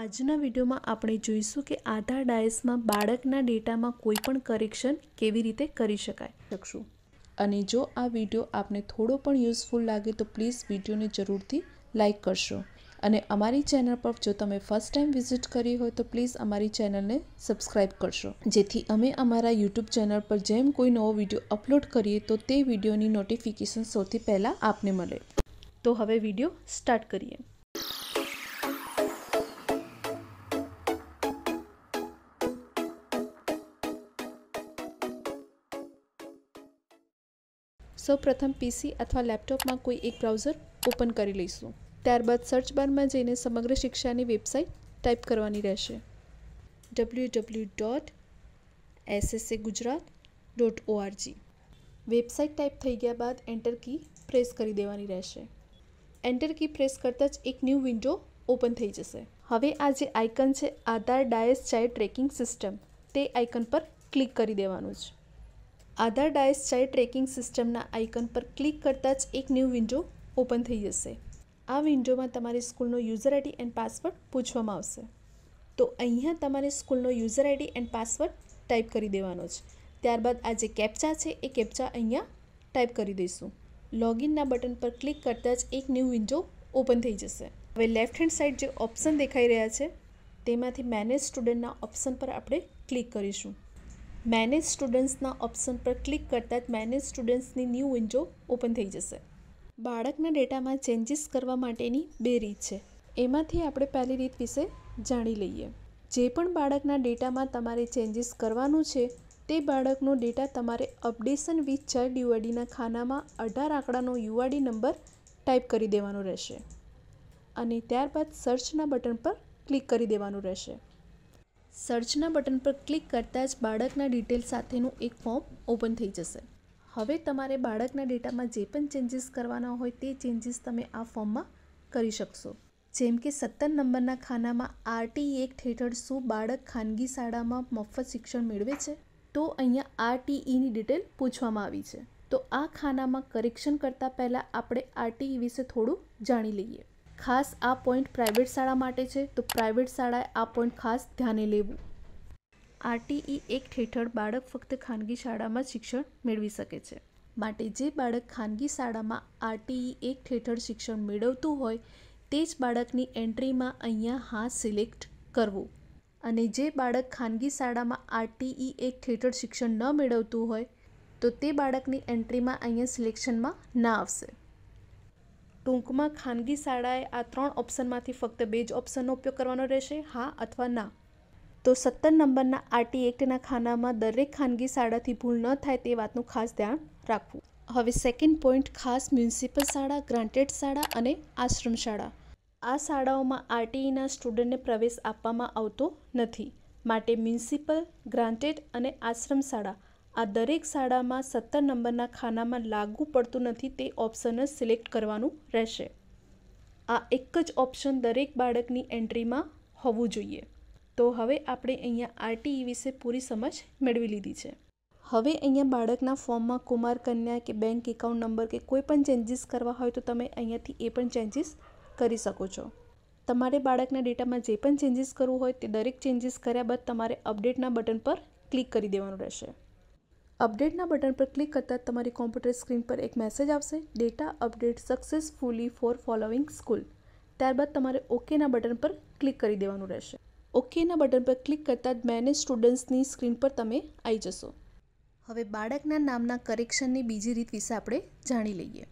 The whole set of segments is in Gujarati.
આજના વિડીયોમાં આપણે જોઈશું કે આધાર ડાયસમાં બાળકના ડેટામાં કોઈ પણ કરેક્શન કેવી રીતે કરી શકાય શકશું અને જો આ વિડીયો આપને થોડો પણ યુઝફુલ લાગે તો પ્લીઝ વિડીયોને જરૂરથી લાઇક કરશો અને અમારી ચેનલ પર જો તમે ફર્સ્ટ ટાઈમ વિઝિટ કરી હોય તો પ્લીઝ અમારી ચેનલને સબસ્ક્રાઇબ કરશો જેથી અમે અમારા યુટ્યુબ ચેનલ પર જેમ કોઈ નવો વિડીયો અપલોડ કરીએ તો તે વિડીયોની નોટિફિકેશન સૌથી પહેલાં આપને મળે તો હવે વિડીયો સ્ટાર્ટ કરીએ સૌપ્રથમ પીસી અથવા લેપટોપમાં કોઈ એક બ્રાઉઝર ઓપન કરી લઈશું ત્યારબાદ સર્ચ બારમાં જઈને સમગ્ર શિક્ષાની વેબસાઇટ ટાઈપ કરવાની રહેશે W W dot SSA Gujarat dot ORG website type થઈ ગયા બાદ એન્ટર કી પ્રેસ કરી દેવાની રહેશે એન્ટર કી પ્રેસ કરતાં જ એક ન્યૂ વિન્ડો ઓપન થઈ જશે હવે આ જે આઇકન છે Aadhaar DISE child tracking system તે આઇકન પર ક્લિક કરી દેવાનું છે આધાર ડાયસ ડાયસ્ટાઇલ ટ્રેકિંગ સિસ્ટમના આઇકન પર ક્લિક કરતાં જ એક ન્યૂ વિન્ડો ઓપન થઈ જશે આ વિન્ડોમાં તમારી સ્કૂલનો યુઝર આઈડી એન્ડ પાસવર્ડ પૂછવામાં આવશે તો અહીંયા તમારે સ્કૂલનો user ID and password type કરી દેવાનો છે ત્યારબાદ આ જે કેપ્ચા છે એ કેપ્ચા અહીંયા ટાઈપ કરી દઈશું લોગિનના બટન પર ક્લિક કરતાં જ એક ન્યૂ વિન્ડો ઓપન થઈ જશે હવે લેફ્ટ હેન્ડ સાઇડ જે ઓપ્શન દેખાઈ રહ્યા છે તેમાંથી મેનેજ સ્ટુડન્ટના ઓપ્શન પર આપણે ક્લિક કરીશું મેનેજ સ્ટુડન્ટ્સના ઓપ્શન પર ક્લિક કરતાં જ મેનેજ સ્ટુડન્ટ્સની ન્યૂ વિન્ડો ઓપન થઈ જશે બાળકના ડેટામાં ચેન્જીસ કરવા માટેની બે રીત છે એમાંથી આપણે પહેલી રીત વિશે જાણી લઈએ જે પણ બાળકના ડેટામાં તમારે ચેન્જીસ કરવાનું છે તે બાળકનો ડેટા તમારે અપડેશન વિથ ચાઇલ્ડ યુઆઈડીના ખાનામાં અઢાર આંકડાનો યુઆઈડી નંબર ટાઈપ કરી દેવાનો રહેશે અને ત્યારબાદ સર્ચના બટન પર ક્લિક કરી દેવાનું રહેશે સર્ચના બટન પર ક્લિક કરતાં જ બાળકના ડિટેલ સાથેનું એક ફોર્મ ઓપન થઈ જશે હવે તમારે બાળકના ડેટામાં જે પણ ચેન્જીસ કરવાના હોય તે ચેન્જીસ તમે આ ફોર્મમાં કરી શકશો જેમ કે સત્તર નંબરના ખાનામાં આરટી એક્ટ હેઠળ શું બાળક ખાનગી શાળામાં મફત શિક્ષણ મેળવે છે તો અહીંયા આરટીઈની e ડિટેલ પૂછવામાં આવી છે તો આ ખાનામાં કરેક્શન કરતાં પહેલાં આપણે આરટીઈ e વિશે થોડું જાણી લઈએ ખાસ આ પોઈન્ટ પ્રાઇવેટ શાળા માટે છે તો પ્રાઇવેટ શાળાએ આ પોઈન્ટ ખાસ ધ્યાને લેવું આરટીઈ એક્ટ હેઠળ બાળક ફક્ત ખાનગી શાળામાં શિક્ષણ મેળવી શકે છે માટે જે બાળક ખાનગી શાળામાં આરટીઈ એક્ટ હેઠળ શિક્ષણ મેળવતું હોય તે જ બાળકની એન્ટ્રીમાં અહીંયા હા સિલેક્ટ કરવું અને જે બાળક ખાનગી શાળામાં આરટીઈ એક્ટ હેઠળ શિક્ષણ ન મેળવતું હોય તો તે બાળકની એન્ટ્રીમાં અહીંયા સિલેક્શનમાં ના આવશે ટૂંકમાં ખાનગી શાળાએ આ ત્રણ ઓપ્શનમાંથી ફક્ત બે જ ઓપ્શનનો ઉપયોગ કરવાનો રહેશે હા અથવા ના તો સત્તર નંબરના આરટી એક્ટના ખાનામાં દરેક ખાનગી શાળાથી ભૂલ ન થાય તે વાતનું ખાસ ધ્યાન રાખવું હવે સેકન્ડ પોઈન્ટ ખાસ મ્યુનિસિપલ શાળા ગ્રાન્ટેડ શાળા અને આશ્રમ શાળા આ શાળાઓમાં આરટીઈના સ્ટુડન્ટને પ્રવેશ આપવામાં આવતો નથી માટે મ્યુનિસિપલ ગ્રાન્ટેડ અને આશ્રમ શાળા આ દરેક શાળામાં સત્તર નંબરના ખાનામાં લાગુ પડતું નથી તે ઓપ્શન જ સિલેક્ટ કરવાનું રહેશે આ એક જ ઓપ્શન દરેક બાળકની એન્ટ્રીમાં હોવું જોઈએ તો હવે આપણે અહીંયા આરટીઈ વિશે પૂરી સમજ મેળવી લીધી છે હવે અહીંયા બાળકના ફોર્મમાં કુમાર કન્યા કે બેંક એકાઉન્ટ નંબર કે કોઈ પણ ચેન્જીસ કરવા હોય તો તમે અહીંયાથી એ પણ ચેન્જીસ કરી શકો છો તમારે બાળકના ડેટામાં જે પણ ચેન્જીસ કરવું હોય તે દરેક ચેન્જીસ કર્યા બાદ તમારે અપડેટના બટન પર ક્લિક કરી દેવાનું રહેશે અપડેટના બટન પર ક્લિક કરતાં તમારી કોમ્પ્યુટર સ્ક્રીન પર એક મેસેજ આવશે data update successfully for following school ત્યારબાદ તમારે ઓકેના બટન પર ક્લિક કરી દેવાનું રહેશે ઓકેના બટન પર ક્લિક કરતાં જ મેનેજ સ્ટુડન્ટ્સની સ્ક્રીન પર તમે આવી જશો હવે બાળકના નામના કરેક્શનની બીજી રીત વિશે આપણે જાણી લઈએ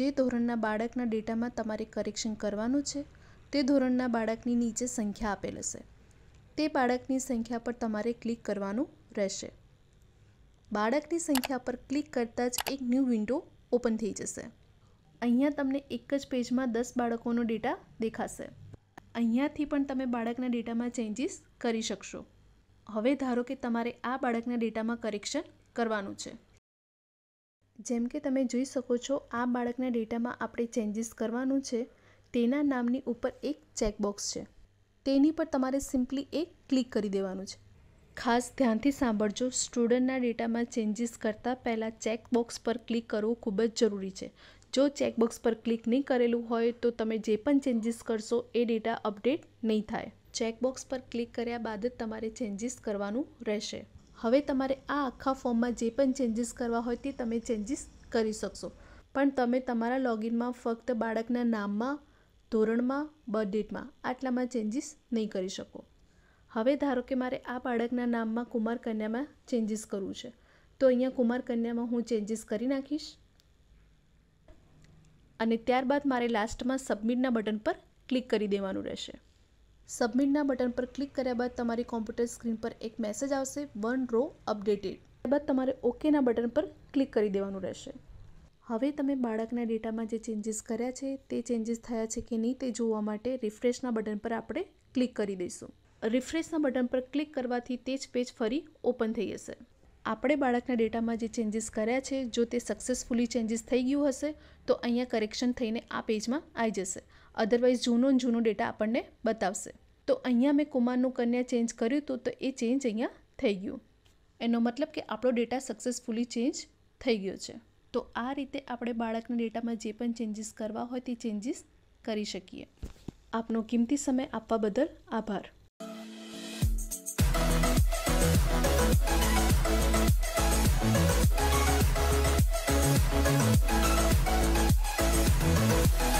જે ધોરણના બાળકના ડેટામાં તમારે કરેક્શન કરવાનું છે તે ધોરણના બાળકની નીચે સંખ્યા આપેલ હશે તે બાળકની સંખ્યા પર તમારે ક્લિક કરવાનું રહેશે બાળકની સંખ્યા પર ક્લિક કરતાં જ એક ન્યૂ વિન્ડો ઓપન થઈ જશે અહીંયા તમને એક જ પેજમાં દસ બાળકોનો ડેટા દેખાશે અહીંયાથી પણ તમે બાળકના ડેટામાં ચેન્જીસ કરી શકશો હવે ધારો કે તમારે આ બાળકના ડેટામાં કરેક્શન કરવાનું છે જેમ કે તમે જોઈ શકો છો આ બાળકના ડેટામાં આપણે ચેન્જીસ કરવાનું છે તેના નામની ઉપર એક ચેકબોક્સ છે તેની પર તમારે સિમ્પલી એક ક્લિક કરી દેવાનું છે ખાસ ધ્યાનથી સાંભળજો સ્ટુડન્ટના ડેટામાં ચેન્જીસ કરતાં પહેલાં ચેકબોક્સ પર ક્લિક કરવું ખૂબ જ જરૂરી છે જો ચેકબોક્સ પર ક્લિક નહીં કરેલું હોય તો તમે જે પણ ચેન્જીસ કરશો એ ડેટા અપડેટ નહીં થાય ચેકબોક્સ પર ક્લિક કર્યા બાદ જ તમારે ચેન્જીસ કરવાનું રહેશે હવે તમારે આ આખા ફોર્મમાં જે પણ ચેન્જીસ કરવા હોય તે તમે ચેન્જીસ કરી શકશો પણ તમે તમારા લોગિનમાં ફક્ત બાળકના નામમાં ધોરણમાં બર્થ ડેટમાં આટલામાં ચેન્જીસ નહીં કરી શકો હવે ધારો કે મારે આ બાળકના નામમાં કુમાર કન્યામાં ચેન્જીસ કરવું છે તો અહીંયા કુમાર કન્યામાં હું ચેન્જીસ કરી નાખીશ અને ત્યારબાદ મારે લાસ્ટમાં સબમિટના બટન પર ક્લિક કરી દેવાનું રહેશે સબમિટના બટન પર ક્લિક કર્યા બાદ તમારી કોમ્પ્યુટર સ્ક્રીન પર એક મેસેજ આવશે વન રો અપડેટેડ ત્યારબાદ તમારે ઓકેના બટન પર ક્લિક કરી દેવાનું રહેશે હવે તમે બાળકના ડેટામાં જે ચેન્જીસ કર્યા છે તે ચેન્જીસ થયા છે કે નહીં તે જોવા માટે રિફ્રેશના બટન પર આપણે ક્લિક કરી દઈશું રિફ્રેશના બટન પર ક્લિક કરવાથી તે જ પેજ ફરી ઓપન થઈ જશે આપણે બાળકના ડેટામાં જે ચેન્જીસ કર્યા છે જો તે સક્સેસફુલી ચેન્જીસ થઈ ગયું હશે તો અહીંયા કરેક્શન થઈને આ પેજમાં આવી જશે અધરવાઇઝ જૂનો જૂનો ડેટા આપણને બતાવશે તો અહીંયા મેં કુમારનું કન્યા ચેન્જ કર્યું હતું તો એ ચેન્જ અહીંયા થઈ ગયું એનો મતલબ કે આપણો ડેટા સક્સેસફુલી ચેન્જ થઈ ગયો છે તો આ રીતે આપણે બાળકના ડેટામાં જે પણ ચેન્જીસ કરવા હોય તે ચેન્જીસ કરી શકીએ આપનો કિંમતી સમય આપવા બદલ આભાર ・えっ